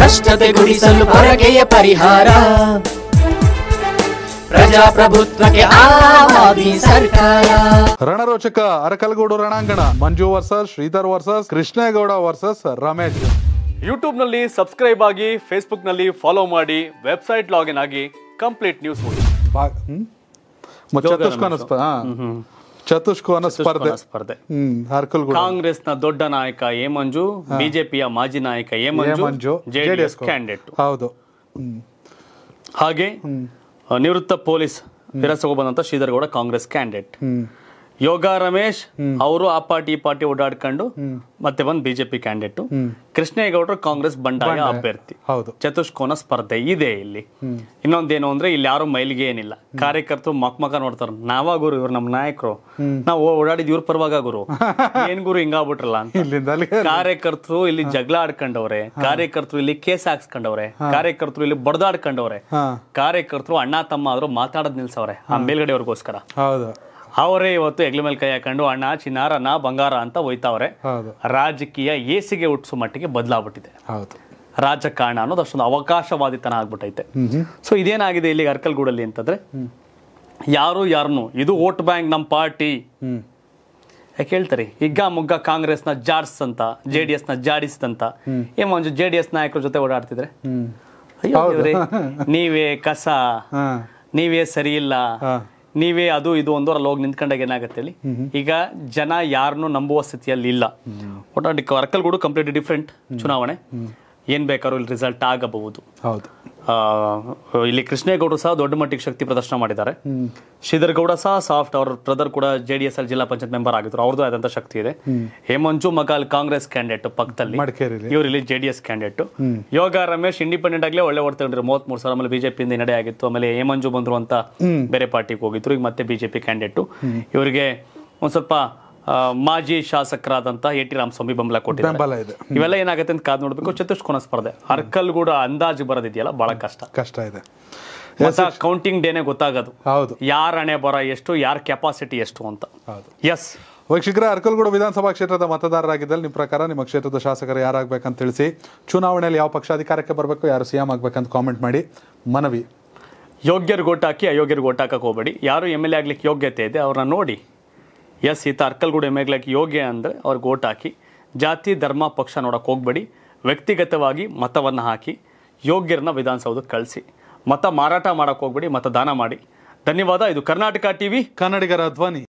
ಭ್ರಷ್ಟತೆ ಗುಡಿಸಲು ಪರಕೆಯ ಪರಿಹಾರ ಪ್ರಜಾಪ್ರಭುತ್ವಕ್ಕೆ ಸರ್ಕಾರ ರಣರೋಚಕ ಅರಕಲಗೂಡು ರಣಾಂಗಣ Manju versus Shridhar versus Krishnegowda versus Ramesh ನಲ್ಲಿ ಸಬ್ಸ್ಕ್ರೈಬ್ ಆಗಿ ಫೇಸ್ಬುಕ್ ನಲ್ಲಿ ಫಾಲೋ ಮಾಡಿ ವೆಬ್ಸೈಟ್ ಲಾಗಿನ್ ಆಗಿ ಕಂಪ್ಲೀಟ್ ನ್ಯೂಸ್ ನೋಡಿ ಚತುಷ್ಕೋನ ಸ್ಪರ್ಧೆ ಸ್ಪರ್ಧೆ ನ ದೊಡ್ಡ ನಾಯಕ ಹೇಮಂಜು ಬಿಜೆಪಿಯ ಮಾಜಿ ನಾಯಕ ಮಂಜು ಜೆಡಿಎಸ್ ಕ್ಯಾಂಡಿಡೇಟ್ ಹೌದು ಹಾಗೆ ನಿವೃತ್ತ ಪೊಲೀಸ್ ವಿರಸಗೋಬಂದಂತ ಶ್ರೀಧರ್ ಕಾಂಗ್ರೆಸ್ ಕ್ಯಾಂಡಿಡೇಟ್ ಯೋಗ ರಮೇಶ್ ಅವರು ಆ ಪಾರ್ಟಿ ಈ ಪಾರ್ಟಿ ಓಡಾಡ್ಕೊಂಡು ಮತ್ತೆ ಬಂದು ಬಿಜೆಪಿ ಕ್ಯಾಂಡಿಡೇಟ್ ಕೃಷ್ಣೇಗೌಡರು ಕಾಂಗ್ರೆಸ್ ಬಂಡಾಯ ಅಭ್ಯರ್ಥಿ ಹೌದು ಚತುಷ್ಕೋನ ಸ್ಪರ್ಧೆ ಇದೆ ಇಲ್ಲಿ ಇನ್ನೊಂದೇನು ಅಂದ್ರೆ ಇಲ್ಲಿ ಯಾರು ಮೈಲಿಗೆ ಏನಿಲ್ಲ ಕಾರ್ಯಕರ್ತರು ಮಕ್ ಮಕ ನೋಡ್ತಾರ ನಾವ ಗುರು ಇವ್ರು ನಮ್ಮ ನಾಯಕರು ನಾವು ಓಡಾಡಿದ ಇವ್ರ ಪರವಾಗ ಗುರು ಏನ್ ಗುರು ಹಿಂಗಾಗ್ಬಿಟ್ರಲ್ಲ ಅಂತ ಕಾರ್ಯಕರ್ತರು ಇಲ್ಲಿ ಜಗಳ ಆಡ್ಕೊಂಡವ್ರೆ ಕಾರ್ಯಕರ್ತರು ಇಲ್ಲಿ ಕೇಸ್ ಹಾಕ್ಸ್ಕೊಂಡವ್ರೆ ಕಾರ್ಯಕರ್ತರು ಇಲ್ಲಿ ಬಡ್ದಾಡ್ಕೊಂಡವ್ರೆ ಕಾರ್ಯಕರ್ತರು ಅಣ್ಣ ತಮ್ಮ ಆದ್ರೂ ಮಾತಾಡದ್ ನಿಲ್ಸವ್ರೆ ಆ ಮೇಲ್ಗಡೆಯವ್ರಿಗೋಸ್ಕರ ಹೌದು ಅವರೇ ಇವತ್ತು ಹೆಗ್ಲ ಮೇಲೆ ಕೈ ಹಾಕೊಂಡು ಅಣ್ಣ ಚಿನ್ನಾರ ನಾ ಬಂಗಾರ ಅಂತ ಹೋಯ್ತಾವ್ರೆ ರಾಜಕೀಯ ಏಸಿಗೆ ಹುಟ್ಟಿಸೋ ಮಟ್ಟಿಗೆ ಬದಲಾಗ್ಬಿಟ್ಟಿದೆ ರಾಜಕಾರಣ ಅನ್ನೋದು ಅಷ್ಟೊಂದು ಅವಕಾಶವಾದಿತನ ಆಗ್ಬಿಟ್ಟೈತೆ ಸೊ ಇದೇನಾಗಿದೆ ಇಲ್ಲಿ ಅರ್ಕಲ್ಗೂಡಲ್ಲಿ ಅಂತಂದ್ರೆ ಯಾರು ಯಾರನ್ನು ಇದು ವೋಟ್ ಬ್ಯಾಂಕ್ ನಮ್ಮ ಪಾರ್ಟಿ ಯಾಕೆ ಹೇಳ್ತಾರೆ ಹಿಗ್ಗ ಮುಗ್ಗ ಕಾಂಗ್ರೆಸ್ನ ನ ಅಂತ ಜೆ ಡಿ ಎಸ್ನ ಜಾಡಿಸ್ತಂತ ಏಮ ಒಂದು ಜೆ ಡಿ ಎಸ್ ನಾಯಕರ ಜೊತೆ ಓಡಾಡ್ತಿದ್ರೆ ಅಯ್ಯೋ ನೀವೇ ಕಸ ನೀವೇ ಸರಿ ಇಲ್ಲ ನೀವೇ ಅದು ಇದು ಅಲ್ಲಿ ಹೋಗಿ ನಿಂತ್ಕೊಂಡಾಗ ಏನಾಗುತ್ತೆ ಹೇಳಿ ಈಗ ಜನ ಯಾರನ್ನು ನಂಬುವ ಸ್ಥಿತಿಯಲ್ಲಿ ಇಲ್ಲ ವರ್ಕಲ್ ಕೂಡ ಕಂಪ್ಲೀಟ್ ಡಿಫ್ರೆಂಟ್ ಚುನಾವಣೆ ಏನು ಬೇಕಾದ್ರೂ ಇಲ್ಲಿ ರಿಸಲ್ಟ್ ಆಗಬಹುದು ಹೌದು ಇಲ್ಲಿ ಕೃಷ್ಣೇಗೌಡರು ಸಹ ದೊಡ್ಡ ಮಟ್ಟಿಗೆ ಶಕ್ತಿ ಪ್ರದರ್ಶನ ಮಾಡಿದ್ದಾರೆ ಶ್ರೀಧರ್ ಗೌಡ ಸಹ ಸಾಫ್ಟ್ ಅವ್ರ ಬ್ರದರ್ ಕೂಡ ಜೆ ಡಿ ಎಸ್ ಅಲ್ಲಿ ಜಿಲ್ಲಾ ಪಂಚಾಯತ್ ಮೆಂಬರ್ ಆಗಿದ್ರು ಅವ್ರದ್ದು ಆದಂತ ಶಕ್ತಿ ಇದೆ ಹೇಮಂಜು ಮಗಾಲ್ ಕಾಂಗ್ರೆಸ್ ಕ್ಯಾಂಡಿಡೇಟ್ ಪಕ್ಕದಲ್ಲಿ ಇವರು ಇಲ್ಲಿ J D S candidate Yoga Ramesh independent ಆಗಲೇ ಒಳ್ಳೆ ಓಡ್ ತಗೊಂಡ್ರೆ ಮೂವತ್ತ್ ಮೂರು ಸಾವಿರ ಆಮೇಲೆ ಬಿಜೆಪಿಯಿಂದ ಹಿನ್ನಡೆ ಆಗಿತ್ತು ಆಮೇಲೆ ಹೇಮಂಜು ಬಂದ್ರು ಅಂತ ಬೇರೆ ಪಾರ್ಟಿಗೆ ಹೋಗಿದ್ರು ಈಗ ಮತ್ತೆ ಬಿಜೆಪಿ ಕ್ಯಾಂಡಿಡೇಟು ಇವರಿಗೆ ಒಂದ್ ಸ್ವಲ್ಪ ಮಾಜಿ ಶಾಸಕರಾದಂತಹ ಎ ಟಿ ರಾಮಸ್ವಾಮಿ ಬೆಂಬಲ ಕೊಟ್ಟಿದ್ದಾರೆ ಇದೆ ಇವೆಲ್ಲ ಏನಾಗುತ್ತೆ ಅಂತ ಕಾದ್ ನೋಡಬೇಕು ಚತುಷ್ಕೋನ ಸ್ಪರ್ಧೆ ಅರ್ಕಲ್ ಕೂಡ ಅಂದಾಜು ಬರೋದಿದೆಯಲ್ಲ ಬಹಳ ಕಷ್ಟ ಕಷ್ಟ ಇದೆ ಕೌಂಟಿಂಗ್ ಡೇನೆ ಗೊತ್ತಾಗೋದು ಹೌದು ಯಾರ ಹಣೆ ಬರ ಎಷ್ಟು ಯಾರ ಕೆಪಾಸಿಟಿ ಎಷ್ಟು ಅಂತ ಎಸ್ ವೀಕ್ಷಕರ ಅರ್ಕಲ್ಗೂಡ ವಿಧಾನಸಭಾ ಕ್ಷೇತ್ರದ ಮತದಾರರಾಗಿದ್ದಲ್ಲಿ ನಿಮ್ಮ ಪ್ರಕಾರ ನಿಮ್ಮ ಕ್ಷೇತ್ರದ ಶಾಸಕರು ಯಾರಾಗಬೇಕಂತ ತಿಳಿಸಿ ಚುನಾವಣೆಯಲ್ಲಿ ಯಾವ ಪಕ್ಷ ಅಧಿಕಾರಕ್ಕೆ ಬರಬೇಕು ಯಾರು ಸಿ ಎಂ ಆಗಬೇಕಂತ ಕಾಮೆಂಟ್ ಮಾಡಿ ಮನವಿ ಯೋಗ್ಯರು ಗೋಟಾಕಿ ಅಯೋಗ್ಯರು ಗೋಟಾಕಕ್ಕೆ ಹೋಗಬೇಡಿ ಯಾರು ಎಮ್ ಎಲ್ ಎ ಆಗ್ಲಿಕ್ಕೆ ಯೋಗ್ಯತೆ ಇದೆ ಅವ್ರನ್ನ ನೋಡಿ ಎಸ್ ಈತ ಅರ್ಕಲ್ಗೂಡು ಎಮ್ಮೆಗಳಕ್ಕೆ ಯೋಗ್ಯ ಅಂದರೆ ಅವ್ರಿಗೆ ಓಟ್ ಹಾಕಿ ಜಾತಿ ಧರ್ಮ ಪಕ್ಷ ನೋಡೋಕೆ ಹೋಗ್ಬೇಡಿ ವ್ಯಕ್ತಿಗತವಾಗಿ ಮತವನ್ನು ಹಾಕಿ ಯೋಗ್ಯರನ್ನ ವಿಧಾನಸೌಧಕ್ಕೆ ಕಳಿಸಿ ಮತ ಮಾರಾಟ ಮಾಡೋಕ್ಕೆ ಹೋಗ್ಬೇಡಿ ಮತದಾನ ಮಾಡಿ ಧನ್ಯವಾದ ಇದು ಕರ್ನಾಟಕ ಟಿ ವಿ ಕನ್ನಡಿಗರ ಧ್ವನಿ